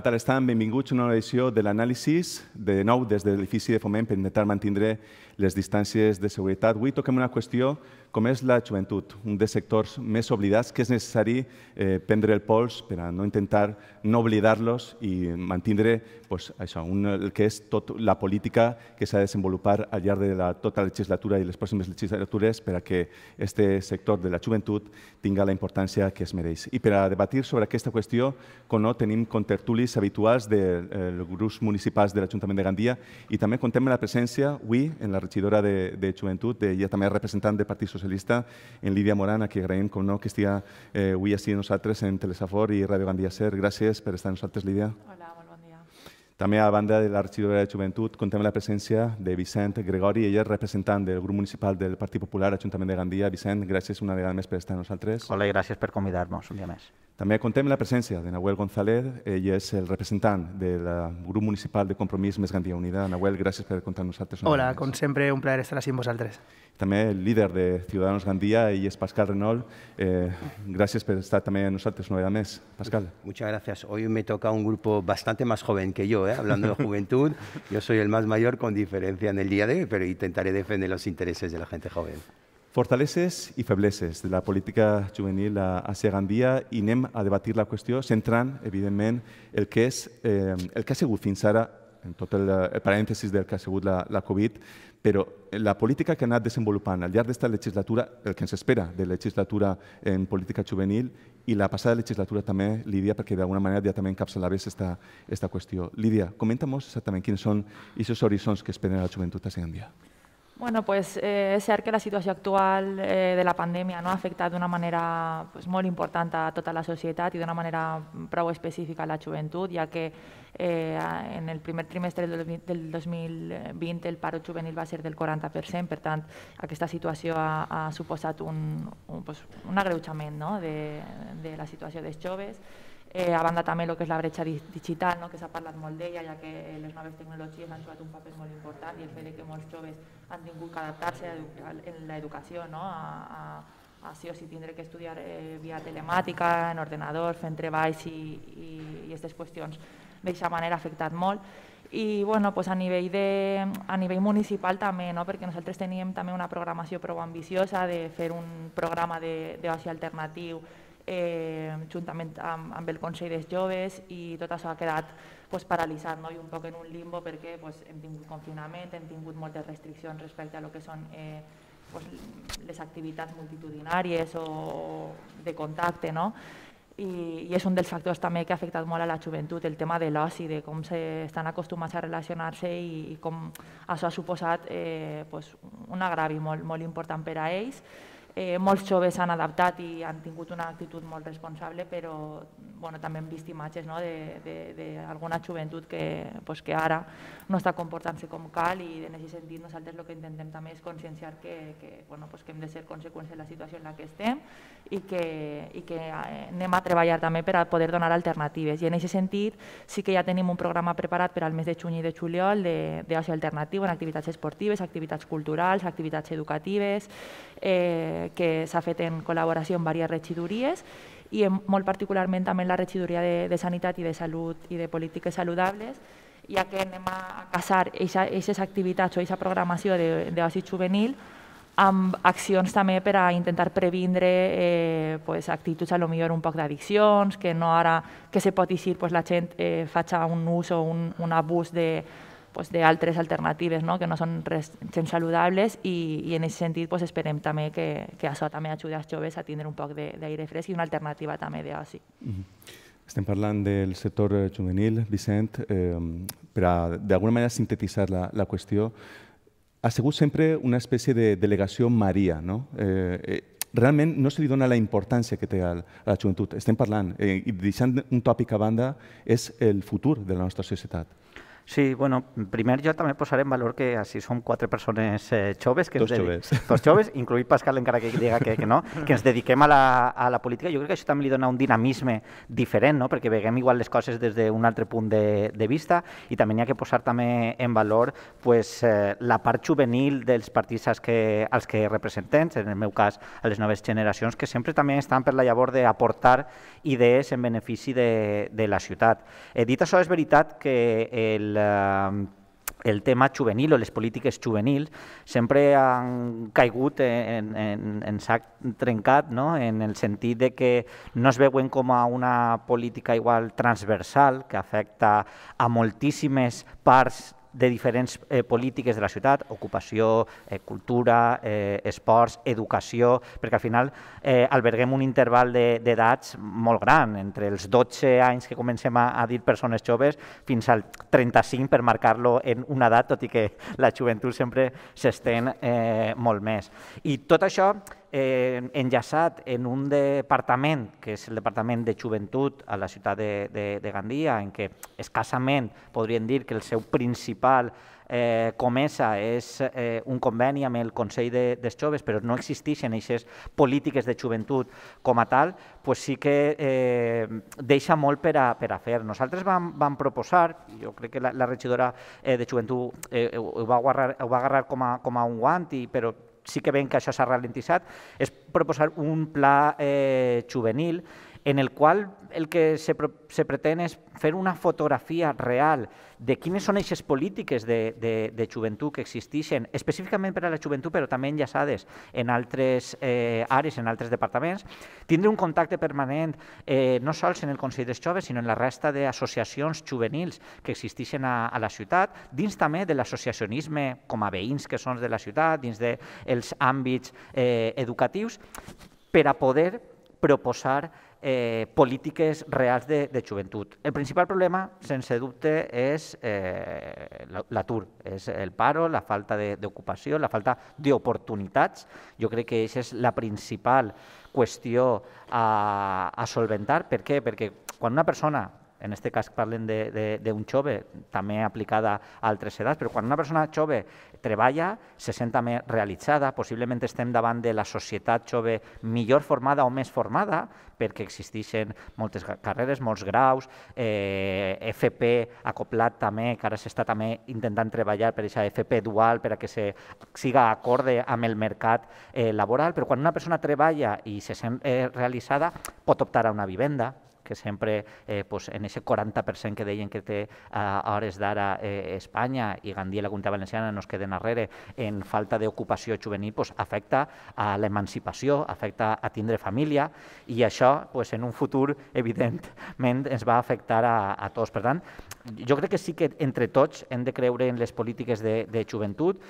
què tal estan? Benvinguts a una edició de l'anàlisi. De nou, des de l'edifici de Foment, per intentar mantenir les distàncies de seguretat. Avui toquem una qüestió com és la joventut, un dels sectors més oblidats que és necessari eh, prendre el pols per a no intentar no oblidar-los i mantenir pues, això, un, el que és tot la política que s'ha de desenvolupar al llarg de la, tota la legislatura i les pròximes legislatures per a que aquest sector de la joventut tinga la importància que es mereix. I per a debatir sobre aquesta qüestió, com no, tenim contertulis habituals dels eh, grups municipals de l'Ajuntament de Gandia i també contem la presència avui en la regidora de, de joventut, de, ella també representant del Partit Social socialista, en Lídia Morana, que agraïm, com no, que estigui eh, avui així nosaltres en Telesafor i Ràdio Gandia Ser. Gràcies per estar amb nosaltres, Lídia. Hola, molt bon dia. També a banda de l'arxidora de joventut contem la presència de Vicent Gregori, ell és representant del grup municipal del Partit Popular, Ajuntament de Gandia. Vicent, gràcies una vegada més per estar amb nosaltres. Hola i gràcies per convidar-nos un dia més. También contéme la presencia de Nahuel González, ella es el representante del eh, Grupo municipal de compromís Més Gandía Unida. Nahuel, gracias por contarnos amb nosaltres. Hola, con siempre un placer estar així amb vosaltres. También el líder de Ciudadanos Gandía, y es Pascal Renol. Eh, gracias por estar también amb nosotros una vegada mes, Pascal. Pues muchas gracias. Hoy me toca un grupo bastante más joven que yo, eh, hablando de juventud. Yo soy el más mayor con diferencia en el día de hoy, pero intentaré defender los intereses de la gente joven. Fortaleses i febleses de la política juvenil a Àsia Gandia i anem a debatir la qüestió centrant, evidentment, el que, és, eh, el que ha sigut fins ara, en tot el, el parèntesis del que ha sigut la, la Covid, però la política que ha anat desenvolupant al llarg d'esta legislatura, el que ens espera de legislatura en política juvenil i la passada legislatura també, Lídia, perquè d'alguna manera ja també encapçalaves esta, esta qüestió. Lídia, comenta'm exactament quins són aquests horitzons que esperen la joventut a dia. Bueno, pues es eh, cierto que la situación actual eh, de la pandemia no, ha afectado de una manera pues, muy importante a toda la sociedad y de una manera mm, prou específica a la juventud, ya que eh, en el primer trimestre del 2020 el paro juvenil va a ser del 40%, por a que esta ha, ha supuesto un, un, pues, un de, de la situación de Eh, a banda també el que és la bretxa digital, no? que s'ha parlat molt d'ella, ja que eh, les noves tecnologies han jugat un paper molt important i el fet que molts joves han tingut que adaptar-se en l'educació, no? a, a, a sí o sí tindre que estudiar eh, via telemàtica, en ordenador, fent treballs i, i, i aquestes qüestions. D'aquesta manera ha afectat molt. I bueno, pues a, nivell de, a nivell municipal també, no? perquè nosaltres teníem també una programació prou ambiciosa de fer un programa d'oci alternatiu eh, juntament amb, amb el Consell dels Joves i tot això ha quedat pues, paralitzat no? i un poc en un limbo perquè pues, hem tingut confinament, hem tingut moltes restriccions respecte a lo que són eh, pues, les activitats multitudinàries o de contacte. No? I, i és un dels factors també que ha afectat molt a la joventut, el tema de l'oci, de com estan acostumats a relacionar-se i, i com això ha suposat eh, pues, un agravi molt, molt important per a ells eh, molts joves s'han adaptat i han tingut una actitud molt responsable, però bueno, també hem vist imatges no, d'alguna joventut que, pues, que ara no està comportant-se com cal i en aquest sentit nosaltres el que intentem també és conscienciar que, que, bueno, pues, que hem de ser conseqüents de la situació en la que estem i que, i que eh, anem a treballar també per a poder donar alternatives. I en aquest sentit sí que ja tenim un programa preparat per al mes de juny i de juliol d'oci alternatiu en activitats esportives, activitats culturals, activitats educatives, eh, que s'ha fet en col·laboració amb diverses regidories i en, molt particularment també en la regidoria de, de Sanitat i de Salut i de Polítiques Saludables, ja que anem a casar aquestes activitats o aquesta programació d'oci juvenil amb accions també per a intentar previndre eh, pues, actituds, a lo millor un poc d'addiccions, que no ara que se pot dir pues, la gent eh, faci un ús o un, un abús de, pues, d'altres alternatives no? que no són res, gens saludables i, i en aquest sentit pues, esperem també que, que això també ajudi als joves a tindre un poc d'aire fresc i una alternativa també d'oci. Mm -hmm. Estem parlant del sector eh, juvenil, Vicent, eh, per a d'alguna manera sintetitzar la, la qüestió, ha sigut sempre una espècie de delegació Maria, no? Eh, eh, realment no se li dona la importància que té a la joventut. Estem parlant, eh, i deixant un tòpic a banda, és el futur de la nostra societat. Sí, bueno, primer jo també posaré en valor que així som quatre persones eh, joves. Que Tots dedic... joves. joves, incluït Pascal, encara que diga que, que no, que ens dediquem a la, a la política. Jo crec que això també li dona un dinamisme diferent, no? perquè veguem igual les coses des d'un altre punt de, de vista i també n'hi ha que posar també en valor pues, eh, la part juvenil dels partits als que, als que representem, en el meu cas a les noves generacions, que sempre també estan per la llavor d'aportar idees en benefici de, de la ciutat. Eh, dit això, és veritat que el el, eh, el tema juvenil o les polítiques juvenils sempre han caigut en, en, en sac trencat, no? en el sentit de que no es veuen com a una política igual transversal que afecta a moltíssimes parts de diferents eh, polítiques de la ciutat, ocupació, eh, cultura, eh, esports, educació, perquè al final eh, alberguem un interval d'edats de, molt gran, entre els 12 anys que comencem a, a dir persones joves fins al 35 per marcar-lo en una edat, tot i que la joventut sempre s'estén eh, molt més. I tot això eh, enllaçat en un departament, que és el Departament de Joventut a la ciutat de, de, de Gandia, en què escassament podríem dir que el seu principal eh, comesa és eh, un conveni amb el Consell de, dels Joves, però no existeixen aquestes polítiques de joventut com a tal, pues sí que eh, deixa molt per a, per a fer. Nosaltres vam, vam proposar, jo crec que la, la regidora eh, de joventut eh, ho, va agarrar, ho va agarrar com a, com a un guant, i, però sí que veiem que això s'ha ralentitzat, és proposar un pla eh, juvenil en el qual el que se, se pretén és fer una fotografia real de quines són aquestes polítiques de, de, de joventut que existeixen, específicament per a la joventut, però també enllaçades en altres eh, àrees, en altres departaments, tindre un contacte permanent eh, no sols en el Consell dels Joves, sinó en la resta d'associacions juvenils que existeixen a, a la ciutat, dins també de l'associacionisme com a veïns que són de la ciutat, dins dels de àmbits eh, educatius, per a poder proposar eh, polítiques reals de, de joventut. El principal problema, sense dubte, és eh, l'atur, és el paro, la falta d'ocupació, la falta d'oportunitats. Jo crec que això és la principal qüestió a, a solventar. Per què? Perquè quan una persona en aquest cas parlem d'un jove, també aplicada a altres edats, però quan una persona jove treballa, se sent també realitzada, possiblement estem davant de la societat jove millor formada o més formada, perquè existeixen moltes carreres, molts graus, eh, FP acoplat també, que ara s'està també intentant treballar per aquesta FP dual, per a que se siga acorde amb el mercat eh, laboral, però quan una persona treballa i se sent eh, realitzada, pot optar a una vivenda, que sempre eh, pues, en aquest 40% que deien que té a hores d'ara eh, Espanya i Gandia i la Comunitat Valenciana no es queden darrere en falta d'ocupació juvenil, pues, afecta a l'emancipació, afecta a tindre família i això pues, en un futur, evidentment, ens va afectar a, a tots. Per tant, jo crec que sí que entre tots hem de creure en les polítiques de, de joventut,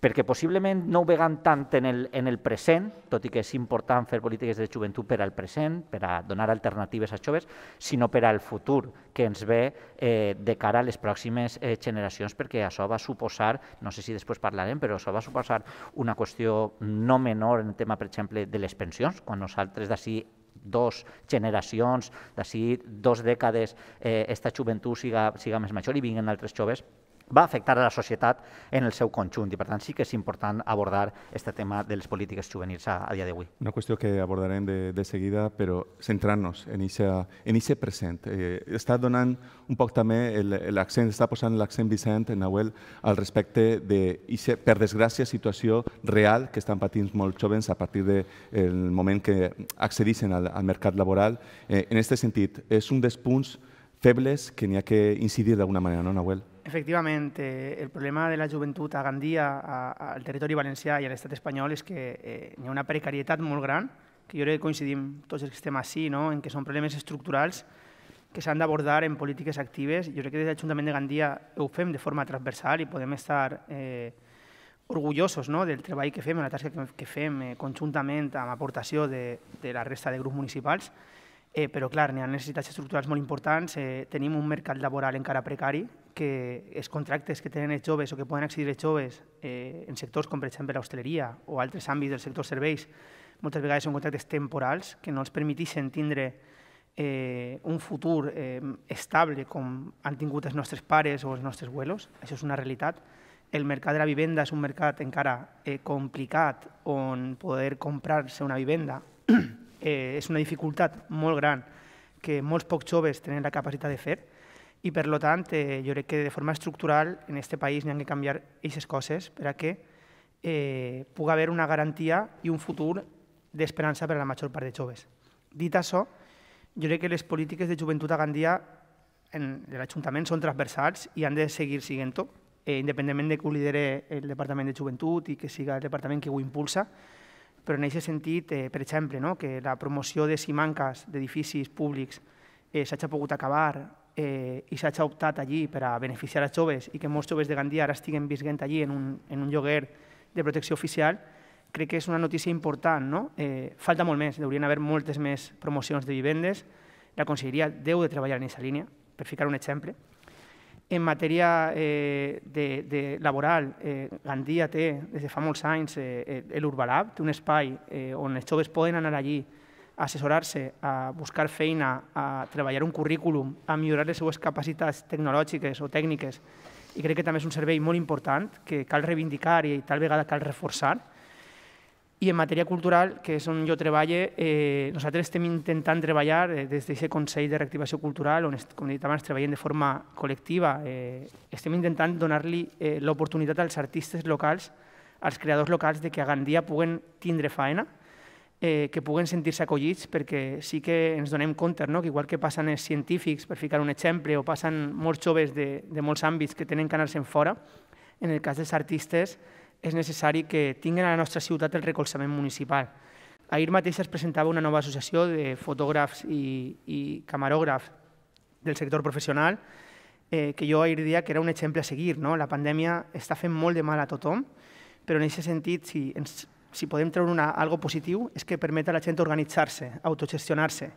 perquè possiblement no ho vegan tant en el, en el present, tot i que és important fer polítiques de joventut per al present, per a donar alternatives als joves, sinó per al futur que ens ve eh, de cara a les pròximes eh, generacions, perquè això va suposar, no sé si després parlarem, però això va suposar una qüestió no menor en el tema, per exemple, de les pensions, quan nosaltres d'ací dos generacions, d'ací dos dècades, eh, esta joventut siga, siga més major i vinguin altres joves, va afectar a la societat en el seu conjunt i, per tant, sí que és important abordar aquest tema de les polítiques juvenils a, a dia d'avui. Una qüestió que abordarem de, de seguida, però centrant-nos en aquest present. Eh, està donant un poc també l'accent, està posant l'accent Vicent en Nahuel al respecte de, ixe, per desgràcia, situació real que estan patint molts jovens a partir del de, moment que accedeixen al, al mercat laboral. Eh, en aquest sentit, és un dels punts febles que n'hi ha que incidir d'alguna manera, no, Nahuel? Efectivament, eh, el problema de la joventut a Gandia, a, a, al territori valencià i a l'estat espanyol és que eh, hi ha una precarietat molt gran, que jo crec que coincidim tots els que estem així, no? en que són problemes estructurals que s'han d'abordar en polítiques actives. Jo crec que des de l'Ajuntament de Gandia ho fem de forma transversal i podem estar eh, orgullosos no? del treball que fem, la tasca que, fem eh, conjuntament amb aportació de, de la resta de grups municipals, eh, però clar, n'hi ha necessitats estructurals molt importants, eh, tenim un mercat laboral encara precari, que els contractes que tenen els joves o que poden accedir els joves eh, en sectors com, per exemple, l'hostaleria o altres àmbits del sector serveis, moltes vegades són contractes temporals que no els permetixen tindre eh, un futur eh, estable com han tingut els nostres pares o els nostres abuelos. Això és una realitat. El mercat de la vivenda és un mercat encara eh, complicat on poder comprar-se una vivenda eh, és una dificultat molt gran que molts pocs joves tenen la capacitat de fer i per tant, eh, jo crec que de forma estructural en aquest país n'hi ha de canviar aquestes coses per a que eh, pugui haver una garantia i un futur d'esperança per a la major part de joves. Dit això, jo crec que les polítiques de joventut a Gandia en, de l'Ajuntament són transversals i han de seguir siguent-ho, eh, independentment de que ho lidere el Departament de Joventut i que siga el departament que ho impulsa, però en aquest sentit, eh, per exemple, no? que la promoció de simancas d'edificis públics eh, s'hagi pogut acabar eh, i s'ha optat allí per a beneficiar a joves i que molts joves de Gandia ara estiguen visguent allí en un, en un lloguer de protecció oficial, crec que és una notícia important. No? Eh, falta molt més, haurien haver moltes més promocions de vivendes. La Conselleria deu de treballar en aquesta línia, per ficar un exemple. En matèria eh, de, de laboral, eh, Gandia té, des de fa molts anys, eh, eh l'Urbalab, té un espai eh, on els joves poden anar allí a assessorar-se, a buscar feina, a treballar un currículum, a millorar les seues capacitats tecnològiques o tècniques. I crec que també és un servei molt important que cal reivindicar i tal vegada cal reforçar. I en matèria cultural, que és on jo treballe, eh, nosaltres estem intentant treballar eh, des d'aquest Consell de Reactivació Cultural, on, com he dit abans, treballem de forma col·lectiva. Eh, estem intentant donar-li eh, l'oportunitat als artistes locals, als creadors locals, de que a Gandia puguen tindre faena, eh, que puguen sentir-se acollits perquè sí que ens donem compte no? que igual que passen els científics, per ficar un exemple, o passen molts joves de, de molts àmbits que tenen que anar-se'n fora, en el cas dels artistes és necessari que tinguin a la nostra ciutat el recolzament municipal. Ahir mateix es presentava una nova associació de fotògrafs i, i camarògrafs del sector professional eh, que jo ahir dia que era un exemple a seguir. No? La pandèmia està fent molt de mal a tothom, però en aquest sentit, si ens si podem treure una, algo positiu, és que permet a la gent organitzar-se, autogestionar-se.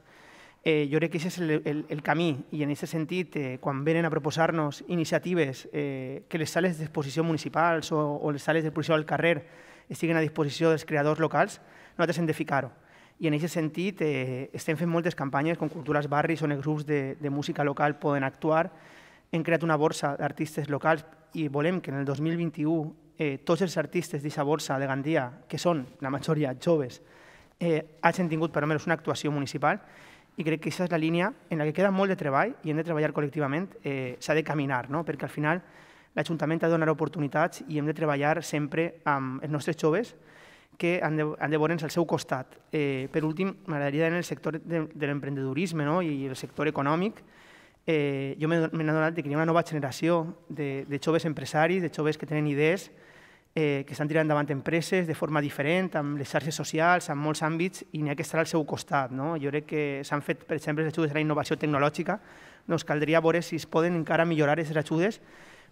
Eh, jo crec que aquest és el, el, el camí i en aquest sentit, eh, quan venen a proposar-nos iniciatives eh, que les sales d'exposició municipals o, o les sales d'exposició al carrer estiguen a disposició dels creadors locals, nosaltres hem de ficar-ho. I en aquest sentit eh, estem fent moltes campanyes com Cultures Barris on els grups de, de música local poden actuar. Hem creat una borsa d'artistes locals i volem que en el 2021 eh, tots els artistes d'aquesta borsa de Gandia, que són la majoria joves, eh, hagin tingut per almenys una actuació municipal i crec que aquesta és la línia en la que queda molt de treball i hem de treballar col·lectivament, eh, s'ha de caminar, no? perquè al final l'Ajuntament ha de donar oportunitats i hem de treballar sempre amb els nostres joves que han de, han de veure'ns al seu costat. Eh, per últim, m'agradaria en el sector de, de l'emprendedurisme no? i el sector econòmic, eh, jo m'he adonat que hi ha una nova generació de, de joves empresaris, de joves que tenen idees, eh, que estan tirant davant empreses de forma diferent, amb les xarxes socials, amb molts àmbits, i n'hi ha que estar al seu costat. No? Jo crec que s'han fet, per exemple, les ajudes a la innovació tecnològica, doncs caldria veure si es poden encara millorar aquestes ajudes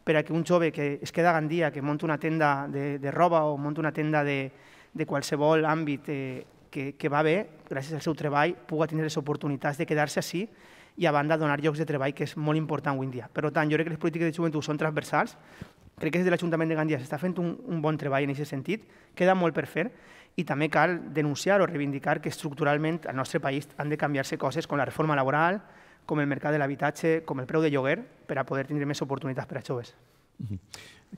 per a que un jove que es queda a Gandia, que monta una tenda de, de roba o monta una tenda de, de qualsevol àmbit eh, que, que va bé, gràcies al seu treball, puga tenir les oportunitats de quedar-se així i a banda donar llocs de treball, que és molt important avui en dia. Per tant, jo crec que les polítiques de joventut són transversals, crec que des de l'Ajuntament de Gandia s'està fent un, un bon treball en aquest sentit, queda molt per fer i també cal denunciar o reivindicar que estructuralment al nostre país han de canviar-se coses com la reforma laboral, com el mercat de l'habitatge, com el preu de lloguer, per a poder tindre més oportunitats per a joves.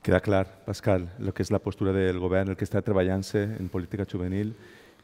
Queda clar, Pascal, el que és la postura del govern, el que està treballant-se en política juvenil.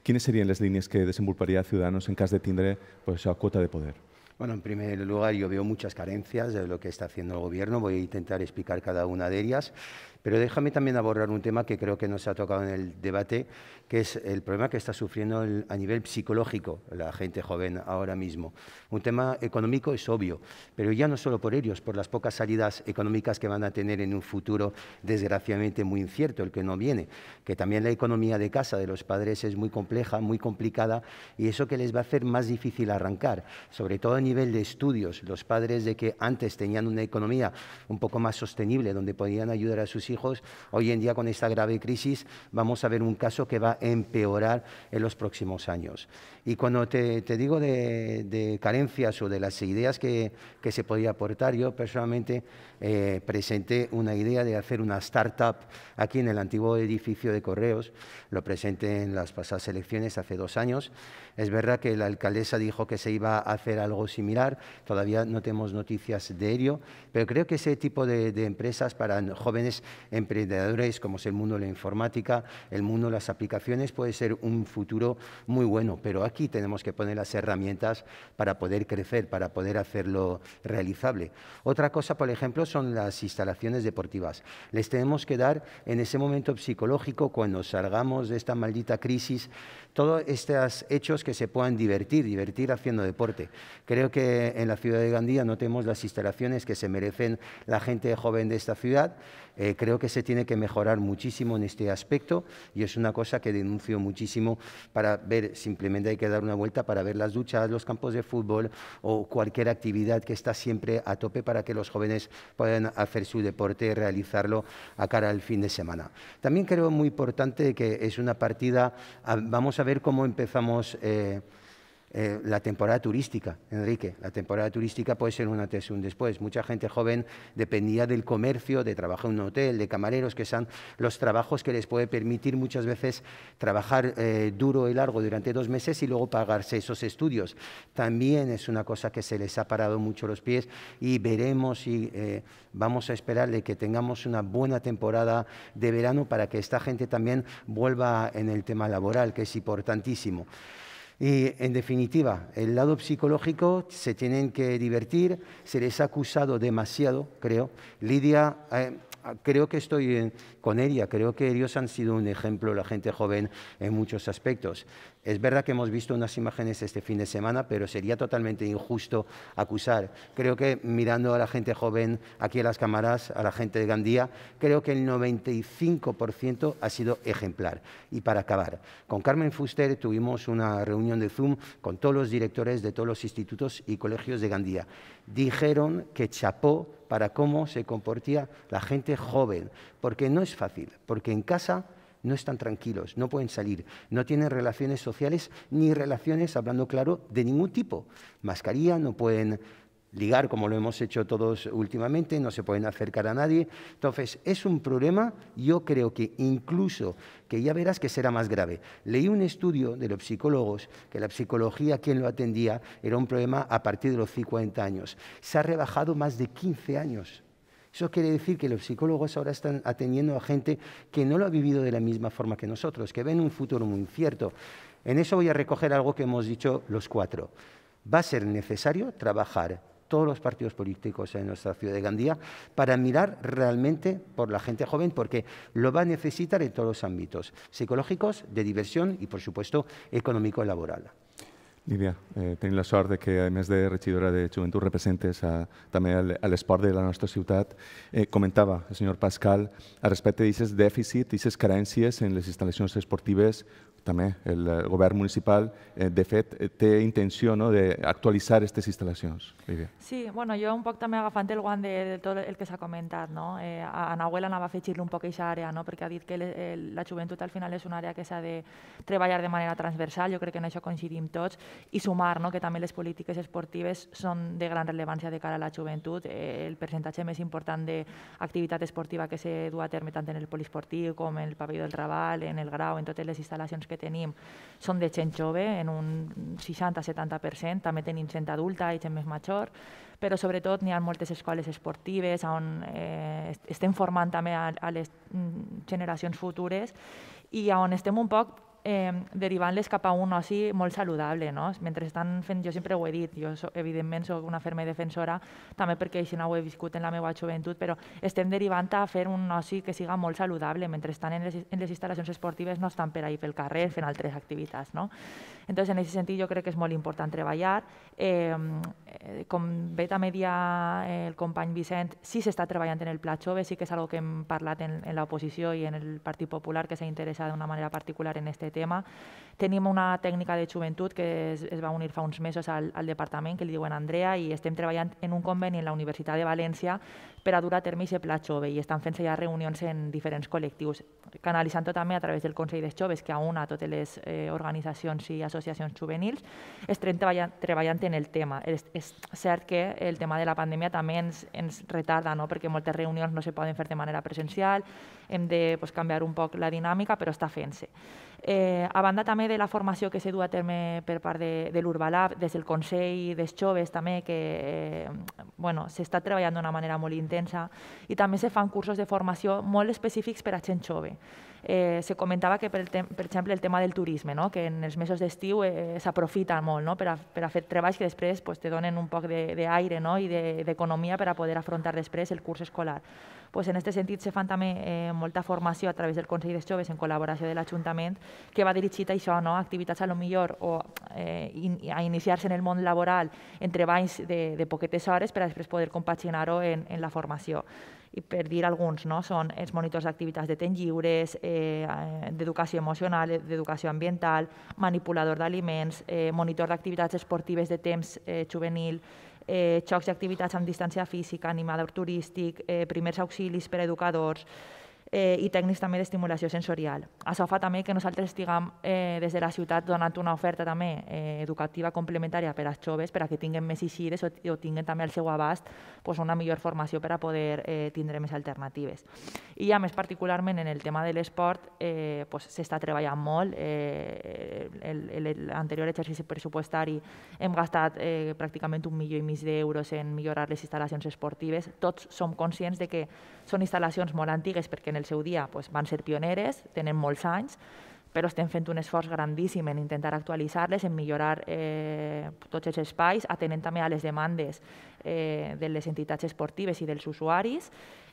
Quines serien les línies que desenvoluparia Ciudadanos en cas de tindre pues, això, quota de poder? Bueno, en primer lugar, yo veo muchas carencias de lo que está haciendo el Gobierno. Voy a intentar explicar cada una de ellas. Pero déjame también abordar un tema que creo que no se ha tocado en el debate, que es el problema que está sufriendo a nivel psicológico la gente joven ahora mismo. Un tema económico es obvio, pero ya no solo por ellos, por las pocas salidas económicas que van a tener en un futuro desgraciadamente muy incierto, el que no viene, que también la economía de casa de los padres es muy compleja, muy complicada, y eso que les va a hacer más difícil arrancar, sobre todo a nivel de estudios. Los padres de que antes tenían una economía un poco más sostenible, donde podían ayudar a sus hijos. Hoy en día, con esta grave crisis, vamos a ver un caso que va a empeorar en los próximos años. Y cuando te, digo de, carencias o de las ideas que, se podía aportar, yo personalmente eh, presenté una idea de hacer una startup aquí en el antiguo edificio de Correos. Lo presenté en las pasadas elecciones hace dos años es verdad que la alcaldesa dijo que se iba a hacer algo similar, todavía no tenemos noticias de ello, pero creo que ese tipo de, empresas para jóvenes emprendedores, como es el mundo de la informática, el mundo de las aplicaciones, puede ser un futuro muy bueno, pero aquí tenemos que poner las herramientas para poder crecer, para poder hacerlo realizable. Otra cosa, por ejemplo, son las instalaciones deportivas. Les tenemos que dar en ese momento psicológico, cuando salgamos de esta maldita crisis, todos estos hechos que que se puedan divertir, divertir haciendo deporte. Creo que en la ciudad de Gandía no tenemos las instalaciones que se merecen la gente joven de esta ciudad eh, creo que se tiene que mejorar muchísimo en este aspecto y es una cosa que denuncio muchísimo para ver, simplemente hay que dar una vuelta para ver las duchas, los campos de fútbol o cualquier actividad que está siempre a tope para que los jóvenes puedan hacer su deporte y realizarlo a cara al fin de semana. También creo muy importante que es una partida, vamos a ver cómo empezamos. Eh, eh, la temporada turística, Enrique. La temporada turística puede ser un antes y un después. Mucha gente joven dependía del comercio, de trabajar en un hotel, de camareros, que son los trabajos que les puede permitir muchas veces trabajar eh, duro y largo durante dos meses y luego pagarse esos estudios. También es una cosa que se les ha parado mucho los pies y veremos y eh, vamos a esperar de que tengamos una buena temporada de verano para que esta gente también vuelva en el tema laboral, que es importantísimo. Y en definitiva, el lado psicológico, se tienen que divertir, se les ha acusado demasiado, creo. Lidia, eh, creo que estoy con ella, creo que ellos han sido un ejemplo, la gente joven, en muchos aspectos. Es verdad que hemos visto unas imágenes este fin de semana, pero sería totalmente injusto acusar. Creo que mirando a la gente joven aquí a las cámaras, a la gente de Gandía, creo que el 95% ha sido ejemplar. Y para acabar, con Carmen Fuster tuvimos una reunión de Zoom con todos los directores de todos los institutos y colegios de Gandía. Dijeron que chapó para cómo se comportía la gente joven, porque no es fácil, porque en casa no están tranquilos, no pueden salir, no tienen relaciones sociales ni relaciones, hablando claro, de ningún tipo. Mascarilla, no pueden ligar como lo hemos hecho todos últimamente, no se pueden acercar a nadie. Entonces, es un problema, yo creo que incluso, que ya verás que será más grave. Leí un estudio de los psicólogos, que la psicología, quien lo atendía, era un problema a partir de los 50 años. Se ha rebajado más de 15 años eso quiere decir que los psicólogos ahora están atendiendo a gente que no lo ha vivido de la misma forma que nosotros, que ven un futuro muy incierto. En eso voy a recoger algo que hemos dicho los cuatro. Va a ser necesario trabajar todos los partidos políticos en nuestra ciudad de Gandía para mirar realmente por la gente joven, porque lo va a necesitar en todos los ámbitos, psicológicos, de diversión y, por supuesto, económico-laboral. y Lídia, eh, tenim la sort de que, a més de regidora de Joventut, representes a, també a l'esport de la nostra ciutat. Eh, comentava el senyor Pascal, al respecte d'aquestes dèficits, d'aquestes carències en les instal·lacions esportives, també el eh, govern municipal, eh, de fet, eh, té intenció no, d'actualitzar aquestes instal·lacions. Lídia. Sí, bueno, jo un poc també agafant el guant de, de tot el que s'ha comentat. No? Eh, a Nahuel anava a afegir-li un poc aquesta àrea, no? perquè ha dit que le, la joventut al final és una àrea que s'ha de treballar de manera transversal, jo crec que en això coincidim tots, i sumar no? que també les polítiques esportives són de gran rellevància de cara a la joventut. Eh, el percentatge més important d'activitat esportiva que se du a terme tant en el poliesportiu com en el pavelló del Raval, en el Grau, en totes les instal·lacions que tenim són de gent jove, en un 60-70%, també tenim gent adulta i gent més major, però sobretot n'hi ha moltes escoles esportives on eh, estem formant també a, a les mm, generacions futures i on estem un poc eh, derivant-les cap a un oci molt saludable. No? Mentre estan fent, jo sempre ho he dit, jo so, evidentment sóc una ferma defensora, també perquè així no ho he viscut en la meva joventut, però estem derivant a fer un oci que siga molt saludable. Mentre estan en les, en les instal·lacions esportives no estan per ahir pel carrer fent altres activitats. No? Entonces, en aquest sentit, jo crec que és molt important treballar. Eh, com bé també dia eh, el company Vicent, sí s'està treballant en el Pla Jove, sí que és una que hem parlat en, en l'oposició i en el Partit Popular, que s'ha interessat d'una manera particular en aquest tema. Tenim una tècnica de joventut que es, es va unir fa uns mesos al, al departament, que li diuen Andrea, i estem treballant en un conveni en la Universitat de València per a dur a terme aquest pla jove i estan fent-se ja reunions en diferents col·lectius, canalitzant-ho també a través del Consell de Joves, que aúna totes les eh, organitzacions i associacions juvenils, estem treballant, treballant en el tema. És, és cert que el tema de la pandèmia també ens, ens retarda, no? perquè moltes reunions no se poden fer de manera presencial, hem de pues, canviar un poc la dinàmica, però està fent-se. Eh, a banda també de la formació que se du a terme per part de, de l'Urbalab, des del Consell dels Joves també, que eh, bueno, s'està treballant d'una manera molt intensa. I també se fan cursos de formació molt específics per a gent jove eh, se comentava que, per, per exemple, el tema del turisme, no? que en els mesos d'estiu eh, s'aprofita molt no? per, a, per a fer treballs que després pues, te donen un poc d'aire no? i d'economia de, per a poder afrontar després el curs escolar. Pues en aquest sentit se fan també eh, molta formació a través del Consell de Joves en col·laboració de l'Ajuntament que va dirigit a això, no? activitats a lo millor o eh, in, a iniciar-se en el món laboral en treballs de, de poquetes hores per a després poder compaginar-ho en, en la formació i per dir alguns, no? són els monitors d'activitats de temps lliures, eh, eh, d'educació emocional, d'educació ambiental, manipulador d'aliments, eh, monitor d'activitats esportives de temps eh, juvenil, eh, xocs d'activitats amb distància física, animador turístic, eh, primers auxilis per a educadors, eh, i tècnics també d'estimulació sensorial. Això fa també que nosaltres estiguem eh, des de la ciutat donant una oferta també eh, educativa complementària per als joves perquè tinguen més eixides o, o tinguen també al seu abast pues, una millor formació per a poder eh, tindre més alternatives. I ja més particularment en el tema de l'esport eh, pues, s'està treballant molt. Eh, L'anterior exercici pressupostari hem gastat eh, pràcticament un milió i mig d'euros en millorar les instal·lacions esportives. Tots som conscients de que són instal·lacions molt antigues perquè en el seu dia pues, van ser pioneres, tenen molts anys, però estem fent un esforç grandíssim en intentar actualitzar-les, en millorar eh, tots els espais, atenent també a les demandes eh, de les entitats esportives i dels usuaris,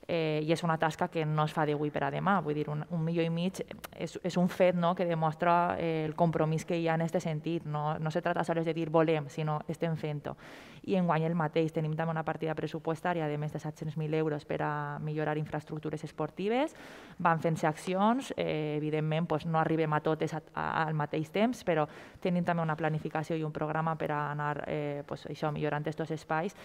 eh, i és una tasca que no es fa d'avui per a demà. Vull dir, un, un milió i mig és, és un fet no?, que demostra eh, el compromís que hi ha en aquest sentit. No, no se trata sols de dir volem, sinó estem fent-ho. I en guany el mateix. Tenim també una partida pressupostària de més de 700.000 euros per a millorar infraestructures esportives. Van fent-se accions, eh, evidentment doncs no arribem a totes a, a, al mateix temps, però tenim també una planificació i un programa per a anar eh, doncs això, millorant aquests espais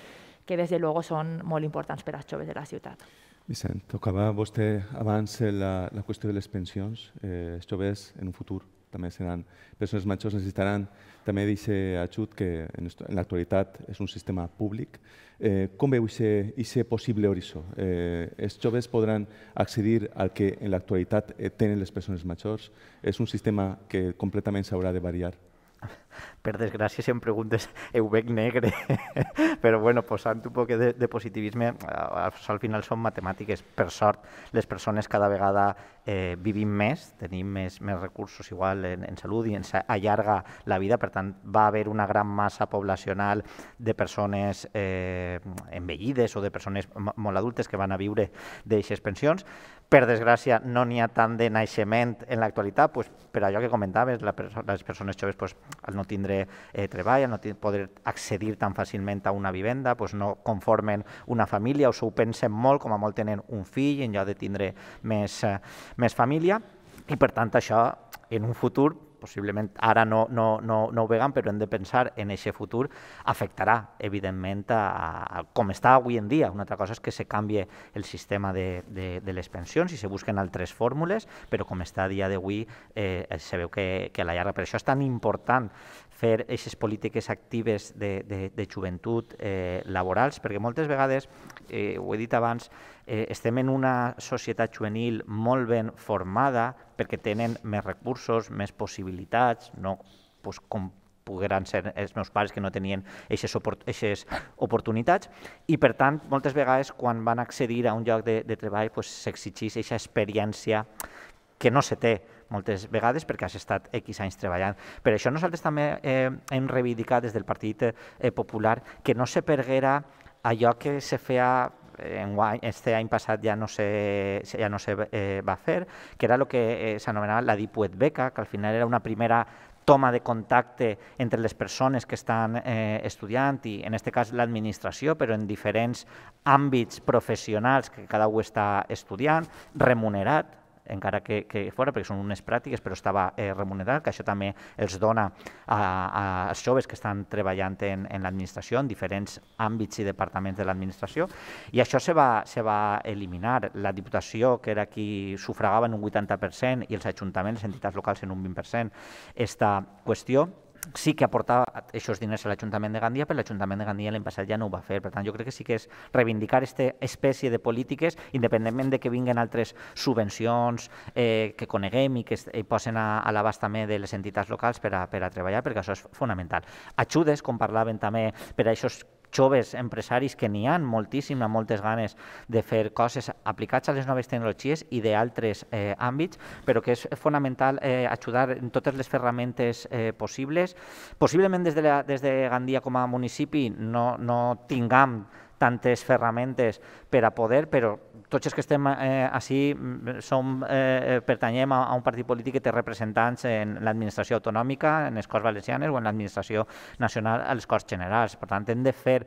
que des de luego són molt importants per als joves de la ciutat. Vicent, tocava vostè abans la, la qüestió de les pensions. Eh, els joves en un futur també seran persones majors, necessitaran també d'aquest ajut que en l'actualitat és un sistema públic. Eh, com veu aquest possible horitzó? Eh, els joves podran accedir al que en l'actualitat eh, tenen les persones majors? És un sistema que completament s'haurà de variar? per desgràcia si em preguntes ho veig negre, però bueno, posant un poc de, de positivisme, al final són matemàtiques. Per sort, les persones cada vegada eh, vivim més, tenim més, més recursos igual en, en salut i ens allarga la vida, per tant va haver una gran massa poblacional de persones eh, envellides o de persones molt adultes que van a viure d'aixes pensions, per desgràcia, no n'hi ha tant de naixement en l'actualitat, doncs, per allò que comentaves, la les persones joves, doncs, al no tindre eh, treball, al no poder accedir tan fàcilment a una vivenda, doncs, no conformen una família o s'ho pensen molt, com a molt tenen un fill en lloc de tindre més, eh, més família, i per tant això en un futur possiblement ara no, no, no, no ho vegan, però hem de pensar en aquest futur, afectarà, evidentment, a, a, com està avui en dia. Una altra cosa és que se canvi el sistema de, de, de les pensions i se busquen altres fórmules, però com està a dia d'avui, eh, se veu que, que la llarga. Per això és tan important fer aquestes polítiques actives de, de, de joventut eh, laborals, perquè moltes vegades, eh, ho he dit abans, eh, estem en una societat juvenil molt ben formada perquè tenen més recursos, més possibilitats, no pues, com pogueran ser els meus pares que no tenien aquestes oportunitats i per tant moltes vegades quan van accedir a un lloc de, de treball s'exigeix pues, aquesta experiència que no se té moltes vegades perquè has estat X anys treballant. Per això nosaltres també eh, hem reivindicat des del Partit eh, Popular que no se perguera allò que se feia en guany, este any passat ja no se, ja no se eh, va fer, que era el que eh, s'anomenava la Dipuet Beca, que al final era una primera toma de contacte entre les persones que estan eh, estudiant i, en aquest cas, l'administració, però en diferents àmbits professionals que cada un està estudiant, remunerat, encara que, que fora, perquè són unes pràctiques, però estava eh, remunerat, que això també els dona a, a als joves que estan treballant en, en l'administració, en diferents àmbits i departaments de l'administració, i això se va, se va eliminar. La Diputació, que era qui sufragava en un 80%, i els ajuntaments, les entitats locals en un 20%, esta qüestió, sí que aportar aquests diners a l'Ajuntament de Gandia, però l'Ajuntament de Gandia l'any passat ja no ho va fer. Per tant, jo crec que sí que és reivindicar aquesta espècie de polítiques, independentment de que vinguin altres subvencions eh, que coneguem i que es, eh, posen a, a l'abast també de les entitats locals per a, per a treballar, perquè això és fonamental. Ajudes, com parlaven també, per a aquests joves empresaris que n'hi moltíssim, amb moltes ganes de fer coses aplicats a les noves tecnologies i d'altres eh, àmbits, però que és fonamental eh, ajudar en totes les ferramentes eh, possibles. Possiblement des de, la, des de Gandia com a municipi no, no tinguem tantes ferramentes per a poder, però tots els que estem eh, així mm, som, eh, pertanyem a, a un partit polític que té representants en l'administració autonòmica, en les Corts Valencianes o en l'administració nacional a les Corts Generals. Per tant, hem de fer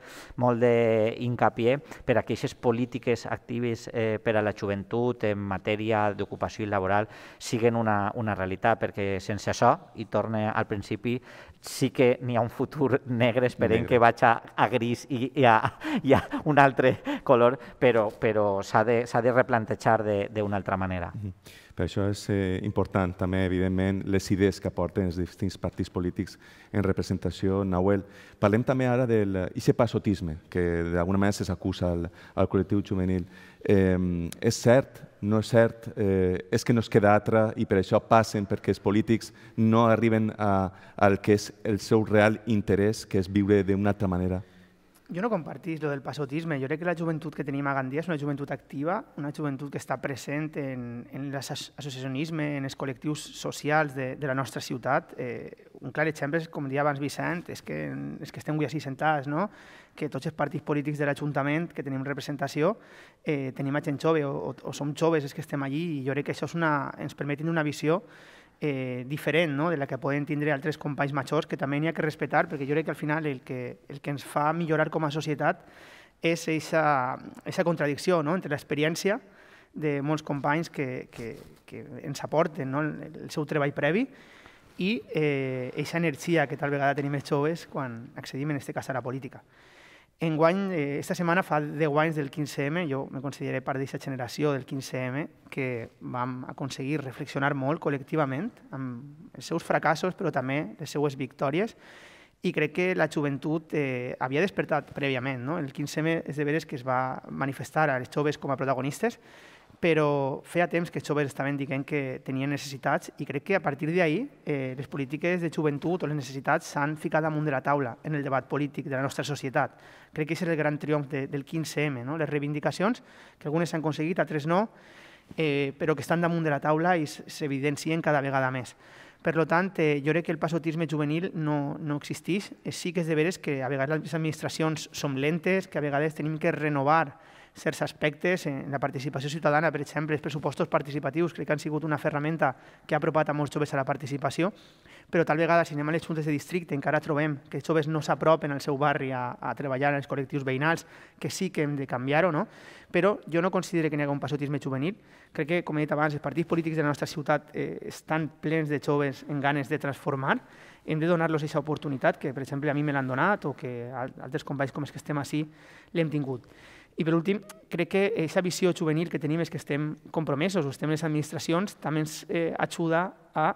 molt d'incapié per a aquestes polítiques actives eh, per a la joventut en matèria d'ocupació i laboral siguen una, una realitat, perquè sense això, i torne al principi, sí que n'hi ha un futur negre, esperem negre. que vagi a, a gris i, i, a, i a un altre color, però, però s'ha de, de replantejar d'una altra manera. Mm -hmm. Per això és eh, important també, evidentment, les idees que aporten els distints partits polítics en representació. Nahuel, parlem també ara del ixe eh, passotisme, que d'alguna manera s'acusa al, al col·lectiu juvenil. Eh, és cert? No és cert? Eh, és que no es queda altra i per això passen perquè els polítics no arriben a, al que és el seu real interès, que és viure d'una altra manera? jo no compartís lo del passotisme. Jo crec que la joventut que tenim a Gandia és una joventut activa, una joventut que està present en, en l'associacionisme, en els col·lectius socials de, de la nostra ciutat. Eh, un clar exemple, és, com deia abans Vicent, és que, és que estem avui així sentats, no? que tots els partits polítics de l'Ajuntament que tenim representació eh, tenim a gent jove o, o, o som joves és que estem allí i jo crec que això és una, ens permet una visió eh, diferent no? de la que poden tindre altres companys majors, que també n'hi ha que respetar, perquè jo crec que al final el que, el que ens fa millorar com a societat és aquesta contradicció no? entre l'experiència de molts companys que, que, que ens aporten no? el seu treball previ i aquesta eh, energia que tal vegada tenim els joves quan accedim, en aquest cas, a la política. Enguany, eh, esta setmana fa 10 anys del 15M, jo me consideré part d'aquesta generació del 15M, que vam aconseguir reflexionar molt col·lectivament amb els seus fracassos, però també les seues victòries, i crec que la joventut eh, havia despertat prèviament. No? El 15M és de veres que es va manifestar als joves com a protagonistes, però feia temps que els joves estaven dient que tenien necessitats i crec que a partir d'ahir eh, les polítiques de joventut o les necessitats s'han ficat damunt de la taula en el debat polític de la nostra societat. Crec que és el gran triomf de, del 15M, no? les reivindicacions, que algunes s'han aconseguit, altres no, eh, però que estan damunt de la taula i s'evidencien cada vegada més. Per tant, eh, jo crec que el passotisme juvenil no, no existeix. Eh, sí que és de veres que a vegades les administracions som lentes, que a vegades tenim que renovar certs aspectes, en la participació ciutadana, per exemple, els pressupostos participatius crec que han sigut una ferramenta que ha apropat a molts joves a la participació, però tal vegada si anem a les juntes de districte encara trobem que els joves no s'apropen al seu barri a, a treballar en els col·lectius veïnals, que sí que hem de canviar-ho, no? però jo no considero que n'hi hagi un passotisme juvenil. Crec que, com he dit abans, els partits polítics de la nostra ciutat eh, estan plens de joves en ganes de transformar hem de donar-los aquesta oportunitat que, per exemple, a mi me l'han donat o que altres companys com els que estem així l'hem tingut. I per últim, crec que aquesta visió juvenil que tenim és que estem compromesos, o estem les administracions, també ens eh, ajuda a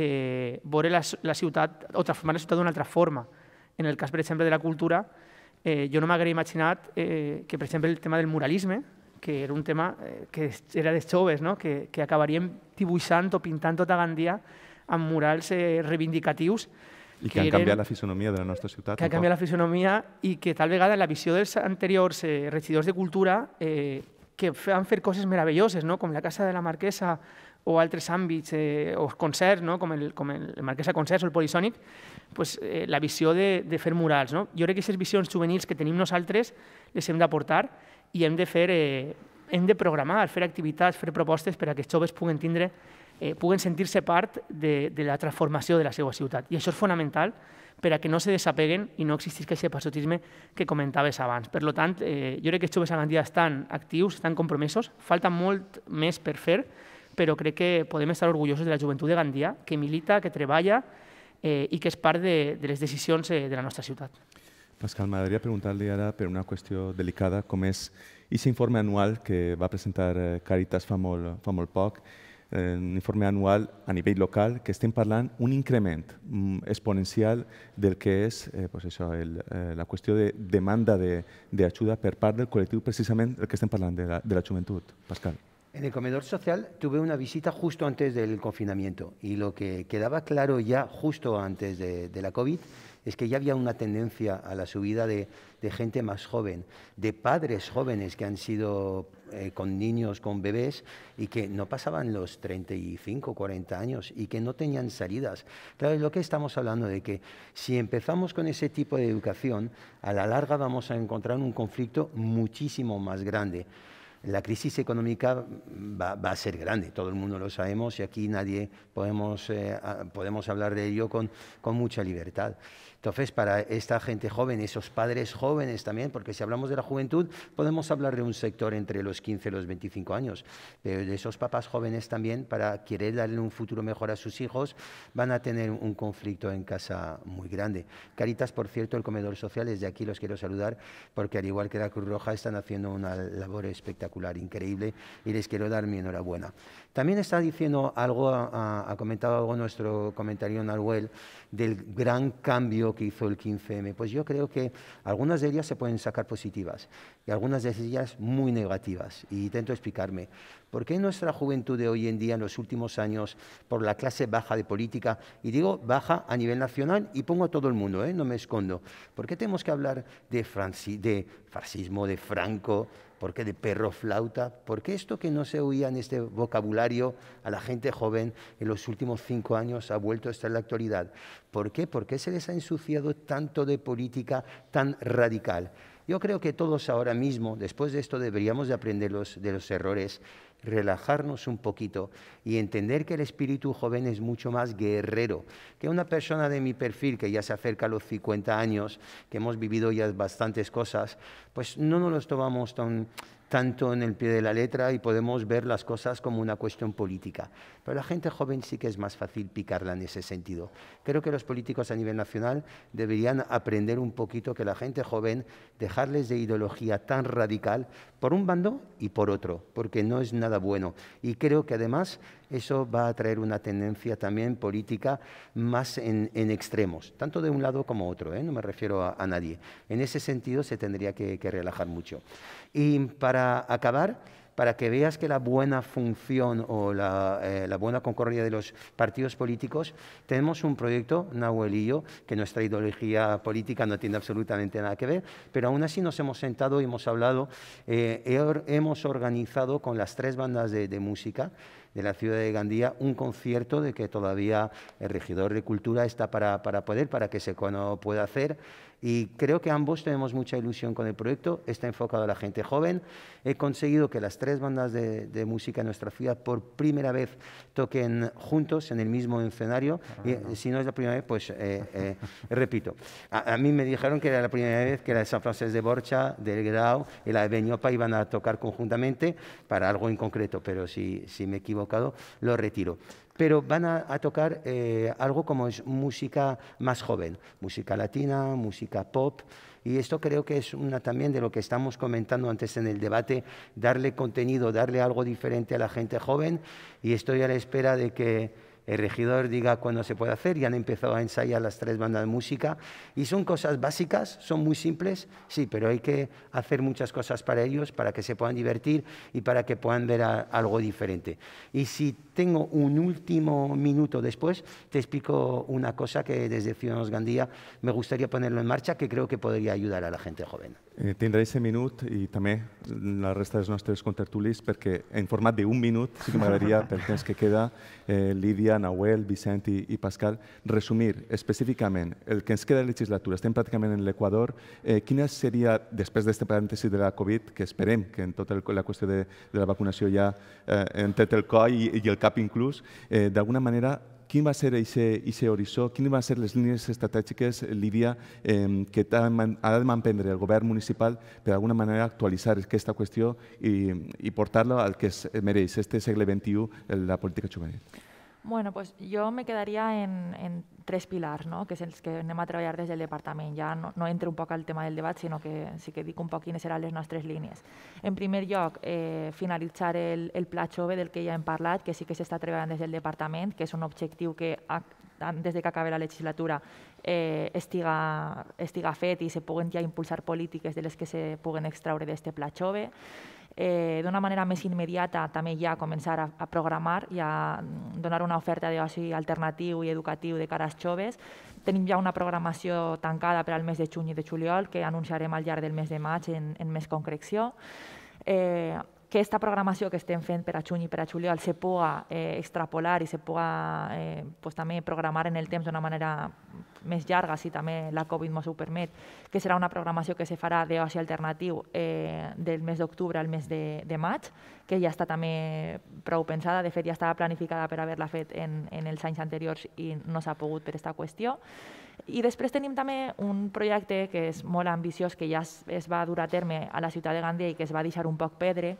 eh, veure la, la ciutat o transformar la ciutat d'una altra forma. En el cas, per exemple, de la cultura, eh, jo no m'hauria imaginat eh, que, per exemple, el tema del muralisme, que era un tema eh, que era de joves, no? que, que acabaríem dibuixant o pintant tot Gandia amb murals eh, reivindicatius, i que, que han eren, canviat la fisonomia de la nostra ciutat. Que han canviat la fisonomia i que tal vegada la visió dels anteriors eh, regidors de cultura eh, que han fer coses meravelloses, no? com la Casa de la Marquesa o altres àmbits, eh, o concerts, no? com, el, com el Marquesa Concerts o el Polisònic, pues, eh, la visió de, de fer murals. No? Jo crec que aquestes visions juvenils que tenim nosaltres les hem d'aportar i hem de fer eh, hem de programar, fer activitats, fer propostes per a que els joves puguen tindre eh, puguen sentir-se part de, de la transformació de la seva ciutat. I això és fonamental per a que no se desapeguen i no existisca aquest passotisme que comentaves abans. Per tant, eh, jo crec que els joves a Gandia estan actius, estan compromesos, falta molt més per fer, però crec que podem estar orgullosos de la joventut de Gandia, que milita, que treballa eh, i que és part de, de les decisions eh, de la nostra ciutat. Pascal, m'agradaria preguntar-li ara per una qüestió delicada, com és aquest informe anual que va presentar eh, Caritas fa molt, fa molt poc, un informe anual a nivel local que estén hablando un incremento mm, exponencial del que es eh, pues eh, la cuestión de demanda de, ayuda per parte del colectivo precisamente el que estén hablando de la, de Pascal. En el comedor social tuve una visita justo antes del confinamiento y lo que quedaba claro ya justo antes de, de la COVID es que ya había una tendencia a la subida de, gente más joven, de padres jóvenes que han sido eh, con niños, con bebés, y que no pasaban los 35, 40 años y que no tenían salidas. Claro, lo que estamos hablando de que si empezamos con ese tipo de educación, a la larga vamos a encontrar un conflicto muchísimo más grande la crisis económica va, a ser grande, todo el mundo lo sabemos y aquí nadie podemos, eh, podemos hablar de ello con, con mucha libertad. Entonces, para esta gente joven, esos padres jóvenes también, porque si hablamos de la juventud, podemos hablar de un sector entre los 15 y los 25 años, pero de esos papás jóvenes también, para querer darle un futuro mejor a sus hijos, van a tener un conflicto en casa muy grande. Caritas, por cierto, el comedor social, desde aquí los quiero saludar, porque al igual que la Cruz Roja, están haciendo una labor espectacular, increíble, y les quiero dar mi enhorabuena. También está diciendo algo, ha, comentado algo nuestro comentario Naruel, del gran cambio que hizo el 15M? Pues yo creo que algunas de ellas se pueden sacar positivas y algunas de ellas muy negativas. Y intento explicarme. ¿Por qué nuestra juventud de hoy en día, en los últimos años, por la clase baja de política, y digo baja a nivel nacional y pongo a todo el mundo, ¿eh? no me escondo, ¿por qué tenemos que hablar de fascismo, de Franco, ¿Por qué de perro flauta? ¿Por qué esto que no se oía en este vocabulario a la gente joven en los últimos cinco años ha vuelto a estar en la actualidad. ¿Por qué? ¿Por se les ha ensuciado tanto de política tan radical? Yo creo que todos ahora mismo, después de esto, deberíamos de aprender los, de los errores relajarnos un poquito y entender que el espíritu joven es mucho más guerrero que una persona de mi perfil que ya se acerca a los 50 años, que hemos vivido ya bastantes cosas, pues no nos los tomamos tan tanto en el pie de la letra y podemos ver las cosas como una cuestión política. Pero la gente joven sí que es más fácil picarla en ese sentido. Creo que los políticos a nivel nacional deberían aprender un poquito que la gente joven dejarles de ideología tan radical por un bando y por otro, porque no es nada bueno. Y creo que además eso va a traer una tendencia también política más en, extremos, tanto de un lado como otro, ¿eh? no me refiero a, nadie. En ese sentido se tendría que, relajar mucho. Y para acabar, para que veas que la buena función o la, eh, buena concordia de los partidos políticos, tenemos un proyecto, nahuelillo que nuestra ideología política no tiene absolutamente nada que ver, pero aún así nos hemos sentado y hemos hablado, eh, hemos organizado con las tres bandas de música, de la ciudad de Gandía un concierto de que todavía el regidor de cultura está para, para poder, para que se pueda hacer. Y creo que ambos tenemos mucha ilusión con el proyecto, está enfocado a la gente joven. He conseguido que las tres bandas de, música en nuestra ciudad por primera vez toquen juntos en el mismo escenario. Ah, y, Si no es la primera vez, pues eh, eh, repito. A, mí me dijeron que era la primera vez que la de San Francisco de Borcha, del Grau y la de Beñopa iban a tocar conjuntamente para algo en concreto, pero si, si me equivoco, lo retiro. Pero van a, tocar eh, algo como es música más joven, música latina, música pop. Y esto creo que es una también de lo que estamos comentando antes en el debate, darle contenido, darle algo diferente a la gente joven. Y estoy a la espera de que el regidor diga cuándo se puede hacer, y han empezado a ensayar las tres bandas de música y son cosas básicas, son muy simples, sí, pero hay que hacer muchas cosas para ellos, para que se puedan divertir y para que puedan ver algo diferente. Y si tengo un último minuto después, te explico una cosa que desde Ciudadanos Gandía me gustaría ponerlo en marcha, que creo que podría ayudar a la gente joven. Eh, ese minuto y también la resta de nuestros contertulis, porque en de un minuto sí que daría, pero tienes que queda, eh, Lidia, Nahuel, Vicente y Pascal, resumir específicamente el que nos queda de legislatura. Estén prácticamente en el Ecuador. Eh, sería, después de este paréntesis de la Covid, que esperemos que en total la cuestión de, la vacunación ya eh, el COI y el cap inclús, eh, d'alguna manera quin va ser aquest horitzó, quines van ser les línies estratègiques, Lídia, eh, que ha de manprendre el govern municipal per d'alguna manera actualitzar aquesta qüestió i, i portar-la al que es mereix, este segle XXI, la política juvenil? Bueno, pues yo me quedaría en, en tres pilars, no? que és els que anem a treballar des del departament. Ja no, no entro un poc al tema del debat, sinó que sí que dic un poc quines seran les nostres línies. En primer lloc, eh, finalitzar el, el pla jove del que ja hem parlat, que sí que s'està treballant des del departament, que és un objectiu que ha, des de que acabi la legislatura eh, estiga, estiga fet i se puguen ja impulsar polítiques de les que se puguen extraure d'este pla jove eh, d'una manera més immediata també ja començar a, a programar i a mm, donar una oferta d'oci alternatiu i educatiu de cara als joves. Tenim ja una programació tancada per al mes de juny i de juliol que anunciarem al llarg del mes de maig en, en més concreció. Eh, que aquesta programació que estem fent per a juny i per a juliol se pugui eh, extrapolar i se pugui eh, pues, també programar en el temps d'una manera més llarga, si també la Covid ens ho permet, que serà una programació que se farà d'oci alternatiu eh, del mes d'octubre al mes de, de maig, que ja està també prou pensada, de fet ja estava planificada per haver-la fet en, en els anys anteriors i no s'ha pogut per aquesta qüestió. I després tenim també un projecte que és molt ambiciós, que ja es, es va dur a terme a la ciutat de Gandia i que es va deixar un poc pedre,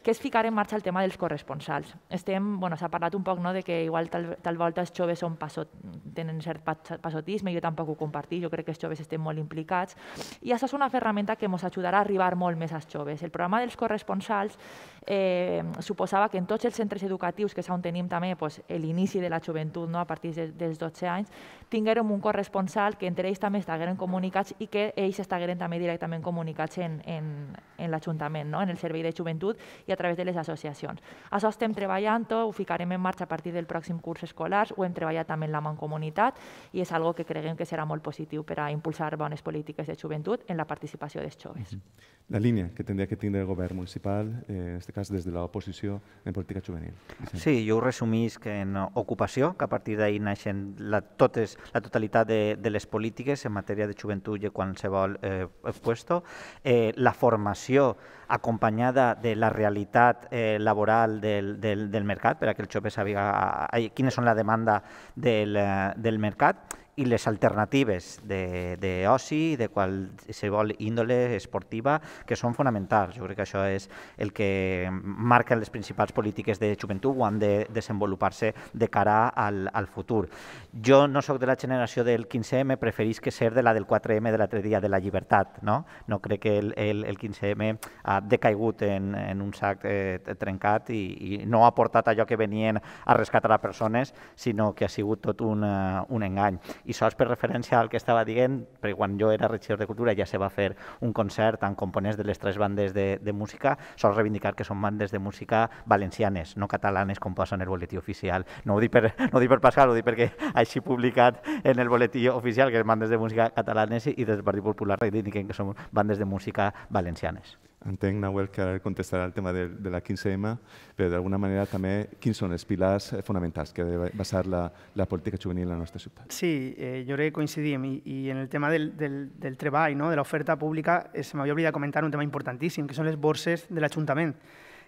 que és ficar en marxa el tema dels corresponsals. Estem, bueno, s'ha parlat un poc no, de que igual tal, tal volta els joves són passot, tenen cert passotisme, jo tampoc ho compartir, jo crec que els joves estem molt implicats, i això és una ferramenta que ens ajudarà a arribar molt més als joves. El programa dels corresponsals eh, suposava que en tots els centres educatius, que és on tenim també pues, l'inici de la joventut no, a partir de, dels 12 anys, tinguérem un corresponsal que entre ells també estigueren comunicats i que ells estigueren també directament comunicats en, en, en l'Ajuntament, no? en el Servei de Joventut i a través de les associacions. Això estem treballant-ho, ho ficarem en marxa a partir del pròxim curs escolar, ho hem treballat també en la mancomunitat i és algo que creguem que serà molt positiu per a impulsar bones polítiques de joventut en la participació dels joves. La línia que tindria que tindre el govern municipal, eh, en aquest cas des de l'oposició, en política juvenil. Sí, jo ho resumís que en ocupació, que a partir d'ahir naixen la, totes la totalitat de, de les polítiques en matèria de joventut i qualsevol eh, puesto, eh, la formació acompanyada de la realitat eh, laboral del, del, del mercat, per a que el jove sàpiga eh, quines són la demanda del, eh, del mercat i les alternatives d'oci i de qualsevol índole esportiva que són fonamentals. Jo crec que això és el que marca les principals polítiques de joventut o han de desenvolupar-se de cara al, al futur. Jo no sóc de la generació del 15M, preferís que ser de la del 4M de l'altre dia, de la llibertat. No, no crec que el, el, el 15M ha decaigut en, en un sac eh, trencat i, i no ha portat allò que venien a rescatar a persones, sinó que ha sigut tot un, un engany i sols per referència al que estava dient, perquè quan jo era regidor de Cultura ja se va fer un concert amb components de les tres bandes de, de música, sols reivindicar que són bandes de música valencianes, no catalanes com en el boletí oficial. No ho dic per, no ho dic per Pascal, ho dic perquè així publicat en el boletí oficial que és bandes de música catalanes i, i des del Partit Popular reivindiquen que són bandes de música valencianes. Entenc, Nahuel, que ara contestarà el tema de, de la 15M, però d'alguna manera també quins són els pilars fonamentals que ha de basar la, la política juvenil a la nostra ciutat. Sí, eh, jo crec que coincidim. I, i en el tema del, del, del treball, no? de l'oferta pública, eh, se m'havia oblidat comentar un tema importantíssim, que són les borses de l'Ajuntament.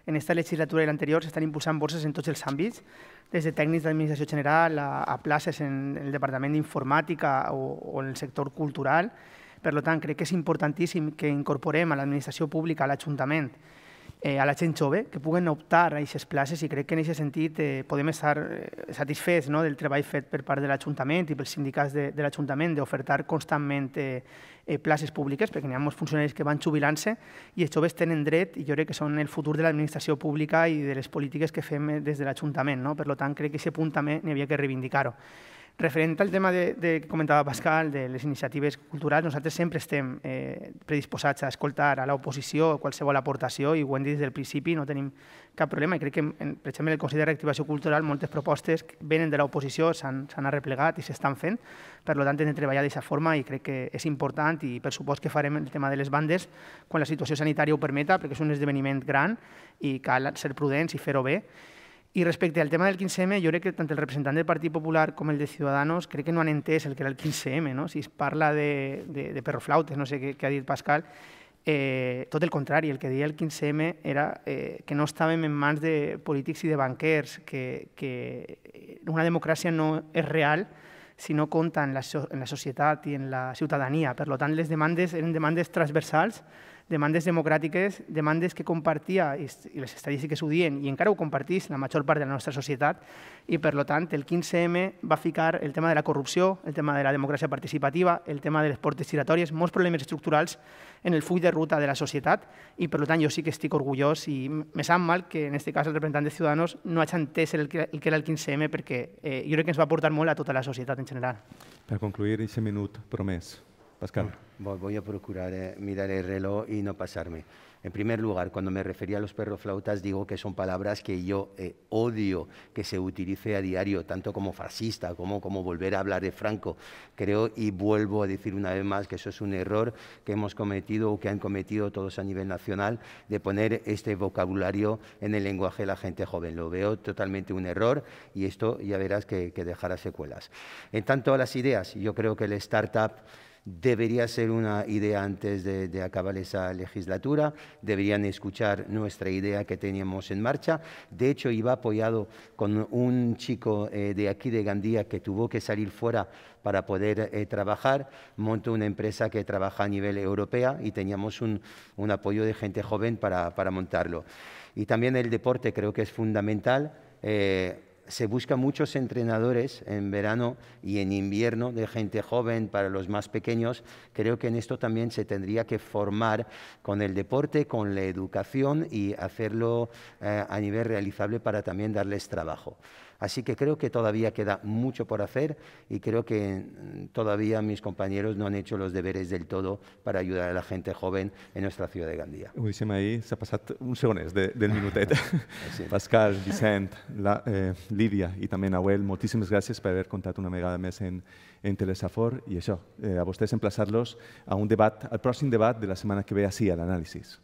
En aquesta legislatura i l'anterior s'estan impulsant borses en tots els àmbits, des de tècnics d'administració general a, a places en el Departament d'Informàtica o, o en el sector cultural, per tant, crec que és importantíssim que incorporem a l'administració pública, a l'Ajuntament, eh, a la gent jove, que puguen optar a aquestes places i crec que en aquest sentit eh, podem estar eh, satisfets no, del treball fet per part de l'Ajuntament i pels sindicats de, de l'Ajuntament d'ofertar constantment eh, eh places públiques, perquè hi ha molts funcionaris que van jubilant-se i els joves tenen dret i jo crec que són el futur de l'administració pública i de les polítiques que fem des de l'Ajuntament. No? Per tant, crec que aquest punt també n'hi havia que reivindicar-ho. Referent al tema de, de, que comentava Pascal, de les iniciatives culturals, nosaltres sempre estem eh, predisposats a escoltar a l'oposició qualsevol aportació i ho hem dit des del principi, no tenim cap problema. I crec que, en, per exemple, el Consell de Reactivació Cultural moltes propostes venen de l'oposició, s'han arreplegat i s'estan fent, per tant hem de treballar d'aquesta forma i crec que és important i per supost que farem el tema de les bandes quan la situació sanitària ho permeta, perquè és un esdeveniment gran i cal ser prudents i fer-ho bé. I respecte al tema del 15M, jo crec que tant el representant del Partit Popular com el de Ciudadanos crec que no han entès el que era el 15M, no? si es parla de, de, de perroflautes, no sé què, què ha dit Pascal, eh, tot el contrari, el que deia el 15M era eh, que no estàvem en mans de polítics i de banquers, que, que una democràcia no és real si no compta en la, so en la societat i en la ciutadania. Per tant, les demandes eren demandes transversals demandes democràtiques, demandes que compartia, i les estadístiques ho dient, i encara ho compartís la major part de la nostra societat, i per tant el 15M va ficar el tema de la corrupció, el tema de la democràcia participativa, el tema de les portes giratòries, molts problemes estructurals en el full de ruta de la societat, i per tant jo sí que estic orgullós i me sap mal que en aquest cas el representant de Ciudadanos no hagi entès el que, era el 15M perquè eh, jo crec que ens va aportar molt a tota la societat en general. Per concluir, aquest minut promès. Pascal. Mm. voy a procurar eh, mirar el reloj y no pasarme. En primer lugar, cuando me refería a los perroflautas, digo que son palabras que yo eh, odio que se utilice a diario, tanto como fascista, como, como volver a hablar de Franco. Creo y vuelvo a decir una vez más que eso es un error que hemos cometido o que han cometido todos a nivel nacional de poner este vocabulario en el lenguaje de la gente joven. Lo veo totalmente un error y esto ya verás que, que dejará secuelas. En tanto a las ideas, yo creo que el startup debería ser una idea antes de, acabar esa legislatura, deberían escuchar nuestra idea que teníamos en marcha. De hecho, iba apoyado con un chico eh, de aquí de Gandía que tuvo que salir fuera para poder eh, trabajar, montó una empresa que trabaja a nivel europeo y teníamos un, apoyo de gente joven para, montarlo. Y también el deporte creo que es fundamental. Eh, se busca muchos entrenadores en verano y en invierno de gente joven para los más pequeños. Creo que en esto también se tendría que formar con el deporte, con la educación y hacerlo eh, a nivel realizable para también darles trabajo. Así que creo que todavía queda mucho por hacer y creo que mm, todavía mis compañeros no han hecho los deberes del todo para ayudar a la gente joven en nuestra ciudad de Gandía. Avui ahí, se ha pasado un segundo de, del minutete. Pascal, Vicent, eh, Lidia y también Abuel, muchísimas gracias por por haber una megada mes en, en Telesafor Y eso, eh, a ustedes emplazarlos a un al próximo debate de la semana que ve así, al análisis.